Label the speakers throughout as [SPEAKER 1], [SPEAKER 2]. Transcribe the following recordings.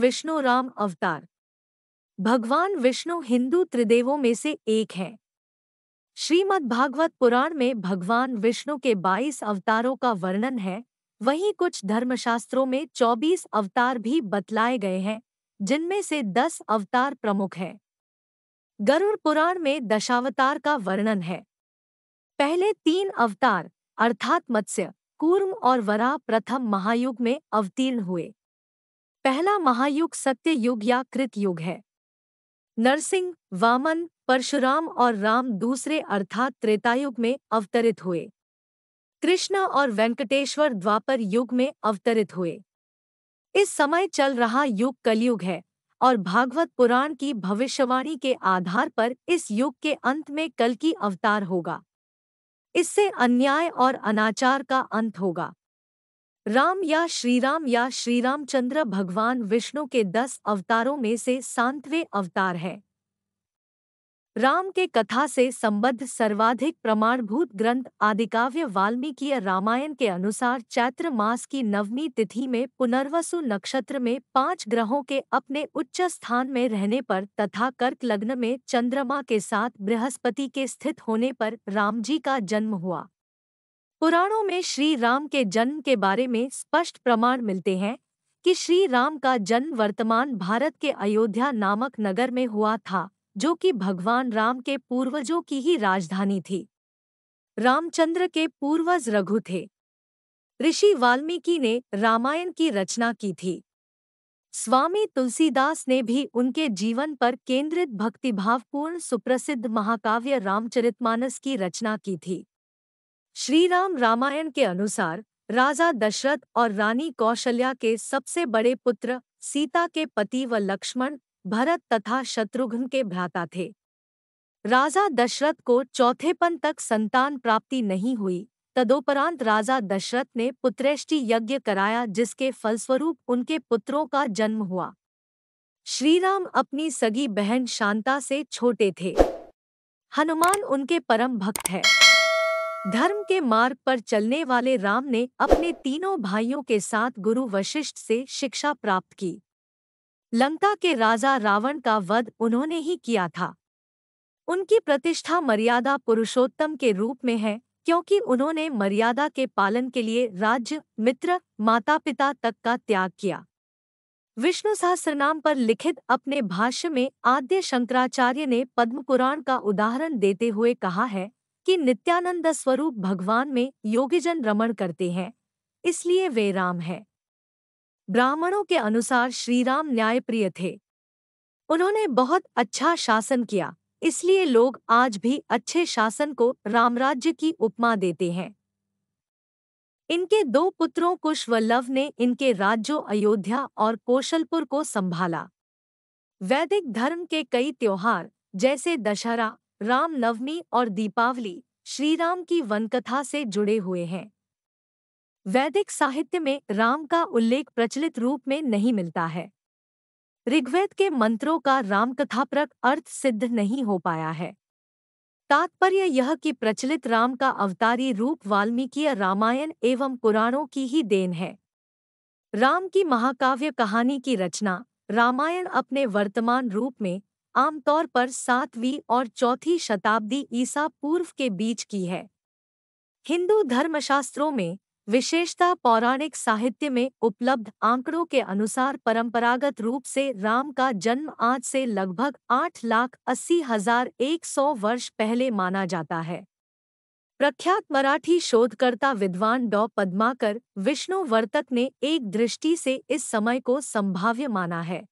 [SPEAKER 1] विष्णु राम अवतार भगवान विष्णु हिंदू त्रिदेवों में से एक हैं श्रीमद् भागवत पुराण में भगवान विष्णु के 22 अवतारों का वर्णन है वहीं कुछ धर्मशास्त्रों में 24 अवतार भी बतलाए गए हैं जिनमें से 10 अवतार प्रमुख हैं गरुड़ पुराण में दशावतार का वर्णन है पहले तीन अवतार अर्थात मत्स्य कूर्म और वराह प्रथम महायुग में अवतीर्ण हुए पहला महायुग सत्य युग या कृत युग है नरसिंह वामन परशुराम और राम दूसरे अर्थात त्रेतायुग में अवतरित हुए कृष्णा और वेंकटेश्वर द्वापर युग में अवतरित हुए इस समय चल रहा युग कलयुग है और भागवत पुराण की भविष्यवाणी के आधार पर इस युग के अंत में कल की अवतार होगा इससे अन्याय और अनाचार का अंत होगा राम या श्रीराम या श्रीरामचंद्र भगवान विष्णु के दस अवतारों में से सांतवे अवतार है राम के कथा से संबद्ध सर्वाधिक प्रमाणभूत ग्रंथ आदिकाव्य वाल्मीकि रामायण के अनुसार चैत्र मास की नवमी तिथि में पुनर्वसु नक्षत्र में पांच ग्रहों के अपने उच्च स्थान में रहने पर तथा कर्क लग्न में चंद्रमा के साथ बृहस्पति के स्थित होने पर राम जी का जन्म हुआ पुराणों में श्री राम के जन्म के बारे में स्पष्ट प्रमाण मिलते हैं कि श्री राम का जन्म वर्तमान भारत के अयोध्या नामक नगर में हुआ था जो कि भगवान राम के पूर्वजों की ही राजधानी थी रामचंद्र के पूर्वज रघु थे ऋषि वाल्मीकि ने रामायण की रचना की थी स्वामी तुलसीदास ने भी उनके जीवन पर केंद्रित भक्तिभावपूर्ण सुप्रसिद्ध महाकाव्य रामचरितमानस की रचना की थी श्री राम रामायण के अनुसार राजा दशरथ और रानी कौशल्या के सबसे बड़े पुत्र सीता के पति व लक्ष्मण भरत तथा शत्रुघ्न के भ्राता थे राजा दशरथ को चौथेपन तक संतान प्राप्ति नहीं हुई तदोपरांत राजा दशरथ ने पुत्रेष्टि यज्ञ कराया जिसके फलस्वरूप उनके पुत्रों का जन्म हुआ श्रीराम अपनी सगी बहन शांता से छोटे थे हनुमान उनके परम भक्त है धर्म के मार्ग पर चलने वाले राम ने अपने तीनों भाइयों के साथ गुरु वशिष्ठ से शिक्षा प्राप्त की लंका के राजा रावण का वध उन्होंने ही किया था उनकी प्रतिष्ठा मर्यादा पुरुषोत्तम के रूप में है क्योंकि उन्होंने मर्यादा के पालन के लिए राज्य मित्र माता पिता तक का त्याग किया विष्णु सहस्रनाम पर लिखित अपने भाष्य में आद्य शंकराचार्य ने पद्म पुराण का उदाहरण देते हुए कहा है कि नित्यानंद स्वरूप भगवान में योगीजन रमण करते हैं इसलिए वे राम हैं ब्राह्मणों के अनुसार श्रीराम न्यायप्रिय थे उन्होंने बहुत अच्छा शासन किया इसलिए लोग आज भी अच्छे शासन को रामराज्य की उपमा देते हैं इनके दो पुत्रों कुश व लव ने इनके राज्यों अयोध्या और कौशलपुर को संभाला वैदिक धर्म के कई त्योहार जैसे दशहरा रामनवमी और दीपावली श्रीराम की वनकथा से जुड़े हुए हैं वैदिक साहित्य में राम का उल्लेख प्रचलित रूप में नहीं मिलता है ऋग्वेद के मंत्रों का प्रक अर्थ सिद्ध नहीं हो पाया है तात्पर्य यह कि प्रचलित राम का अवतारी रूप वाल्मीकि रामायण एवं पुराणों की ही देन है राम की महाकाव्य कहानी की रचना रामायण अपने वर्तमान रूप में आमतौर पर सातवीं और चौथी शताब्दी ईसा पूर्व के बीच की है हिंदू धर्मशास्त्रों में विशेषता पौराणिक साहित्य में उपलब्ध आंकड़ों के अनुसार परंपरागत रूप से राम का जन्म आज से लगभग आठ लाख अस्सी हजार एक सौ वर्ष पहले माना जाता है प्रख्यात मराठी शोधकर्ता विद्वान डॉ पद्माकर विष्णुवर्तक ने एक दृष्टि से इस समय को संभाव्य माना है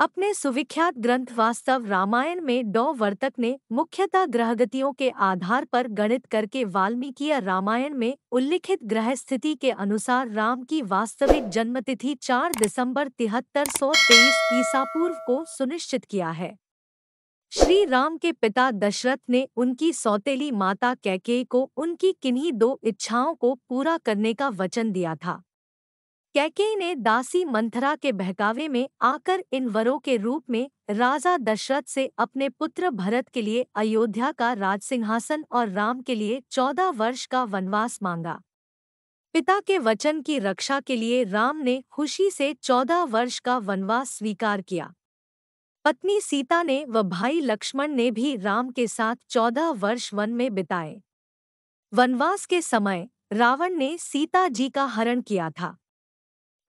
[SPEAKER 1] अपने सुविख्यात ग्रंथ वास्तव रामायण में डौ वर्तक ने मुख्यतः ग्रहगतियों के आधार पर गणित करके वाल्मीकि रामायण में उल्लिखित ग्रह स्थिति के अनुसार राम की वास्तविक जन्मतिथि 4 दिसंबर तिहत्तर सौ तेईस ईसा पूर्व को सुनिश्चित किया है श्री राम के पिता दशरथ ने उनकी सौतेली माता कैके को उनकी किन्हीं दो इच्छाओं को पूरा करने का वचन दिया था कैके ने दासी मंथरा के बहकावे में आकर इन वरों के रूप में राजा दशरथ से अपने पुत्र भरत के लिए अयोध्या का राजसिंहासन और राम के लिए चौदह वर्ष का वनवास मांगा पिता के वचन की रक्षा के लिए राम ने खुशी से चौदह वर्ष का वनवास स्वीकार किया पत्नी सीता ने व भाई लक्ष्मण ने भी राम के साथ चौदह वर्ष वन में बिताए वनवास के समय रावण ने सीता जी का हरण किया था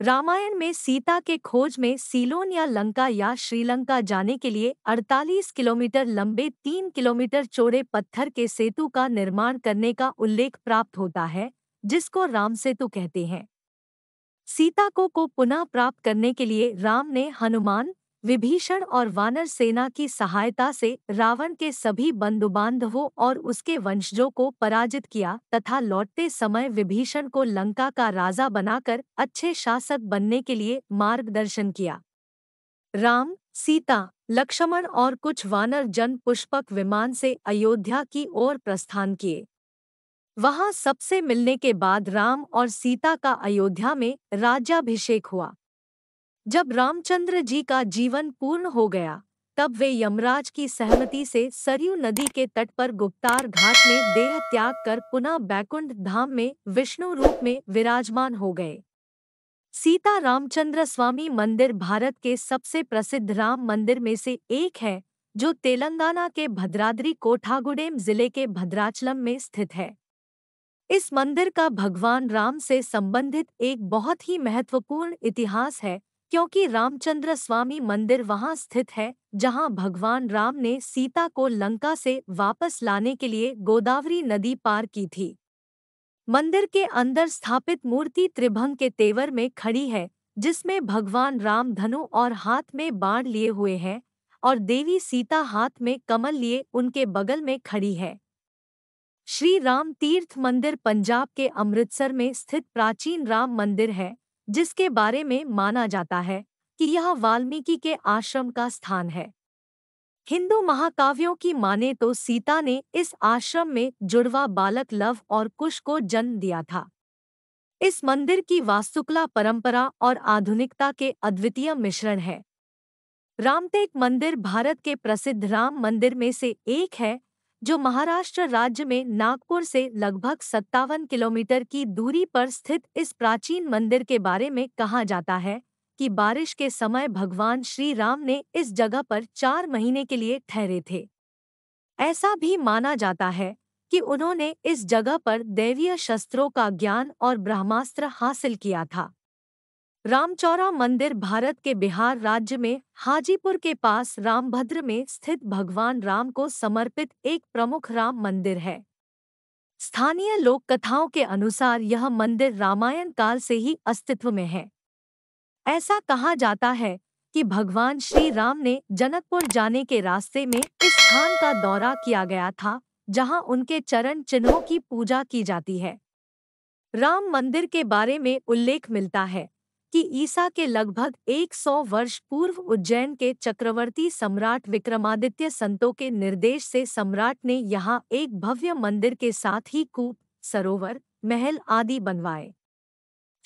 [SPEAKER 1] रामायण में सीता के खोज में सीलोन या लंका या श्रीलंका जाने के लिए 48 किलोमीटर लंबे 3 किलोमीटर चौड़े पत्थर के सेतु का निर्माण करने का उल्लेख प्राप्त होता है जिसको राम सेतु कहते हैं सीता को को पुनः प्राप्त करने के लिए राम ने हनुमान विभीषण और वानर सेना की सहायता से रावण के सभी बंधुबांधवों और उसके वंशजों को पराजित किया तथा लौटते समय विभीषण को लंका का राजा बनाकर अच्छे शासक बनने के लिए मार्गदर्शन किया राम सीता लक्ष्मण और कुछ वानर जन पुष्पक विमान से अयोध्या की ओर प्रस्थान किए वहां सबसे मिलने के बाद राम और सीता का अयोध्या में राज्याभिषेक हुआ जब रामचंद्र जी का जीवन पूर्ण हो गया तब वे यमराज की सहमति से सरयू नदी के तट पर गुप्तार घाट में देह त्याग कर पुनः बैकुंठ धाम में विष्णु रूप में विराजमान हो गए सीता रामचंद्र स्वामी मंदिर भारत के सबसे प्रसिद्ध राम मंदिर में से एक है जो तेलंगाना के भद्राद्री कोठागुडेम जिले के भद्राचलम में स्थित है इस मंदिर का भगवान राम से संबंधित एक बहुत ही महत्वपूर्ण इतिहास है क्योंकि रामचंद्र स्वामी मंदिर वहां स्थित है जहां भगवान राम ने सीता को लंका से वापस लाने के लिए गोदावरी नदी पार की थी मंदिर के अंदर स्थापित मूर्ति त्रिभंग के तेवर में खड़ी है जिसमें भगवान राम धनु और हाथ में बाण लिए हुए हैं और देवी सीता हाथ में कमल लिए उनके बगल में खड़ी है श्री राम तीर्थ मंदिर पंजाब के अमृतसर में स्थित प्राचीन राम मंदिर है जिसके बारे में माना जाता है कि यह वाल्मीकि के आश्रम का स्थान है हिंदू महाकाव्यों की माने तो सीता ने इस आश्रम में जुड़वा बालक लव और कुश को जन्म दिया था इस मंदिर की वास्तुकला परंपरा और आधुनिकता के अद्वितीय मिश्रण है रामटेक मंदिर भारत के प्रसिद्ध राम मंदिर में से एक है जो महाराष्ट्र राज्य में नागपुर से लगभग सत्तावन किलोमीटर की दूरी पर स्थित इस प्राचीन मंदिर के बारे में कहा जाता है कि बारिश के समय भगवान श्री राम ने इस जगह पर चार महीने के लिए ठहरे थे ऐसा भी माना जाता है कि उन्होंने इस जगह पर दैवीय शस्त्रों का ज्ञान और ब्रह्मास्त्र हासिल किया था रामचौरा मंदिर भारत के बिहार राज्य में हाजीपुर के पास रामभद्र में स्थित भगवान राम को समर्पित एक प्रमुख राम मंदिर है स्थानीय लोक कथाओं के अनुसार यह मंदिर रामायण काल से ही अस्तित्व में है ऐसा कहा जाता है कि भगवान श्री राम ने जनकपुर जाने के रास्ते में इस स्थान का दौरा किया गया था जहां उनके चरण चिन्हों की पूजा की जाती है राम मंदिर के बारे में उल्लेख मिलता है कि ईसा के लगभग 100 वर्ष पूर्व उज्जैन के चक्रवर्ती सम्राट विक्रमादित्य संतों के निर्देश से सम्राट ने यहाँ एक भव्य मंदिर के साथ ही कूप सरोवर महल आदि बनवाए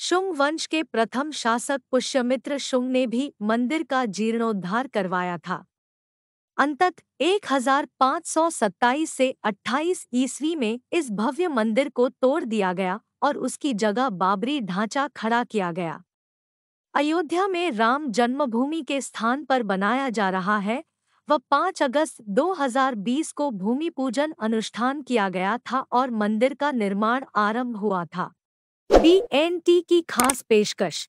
[SPEAKER 1] शुंग वंश के प्रथम शासक पुष्यमित्र शुंग ने भी मंदिर का जीर्णोद्धार करवाया था अंतत 1527 से 28 ईस्वी में इस भव्य मंदिर को तोड़ दिया गया और उसकी जगह बाबरी ढांचा खड़ा किया गया अयोध्या में राम जन्मभूमि के स्थान पर बनाया जा रहा है व 5 अगस्त 2020 को भूमि पूजन अनुष्ठान किया गया था और मंदिर का निर्माण आरंभ हुआ था बी की खास पेशकश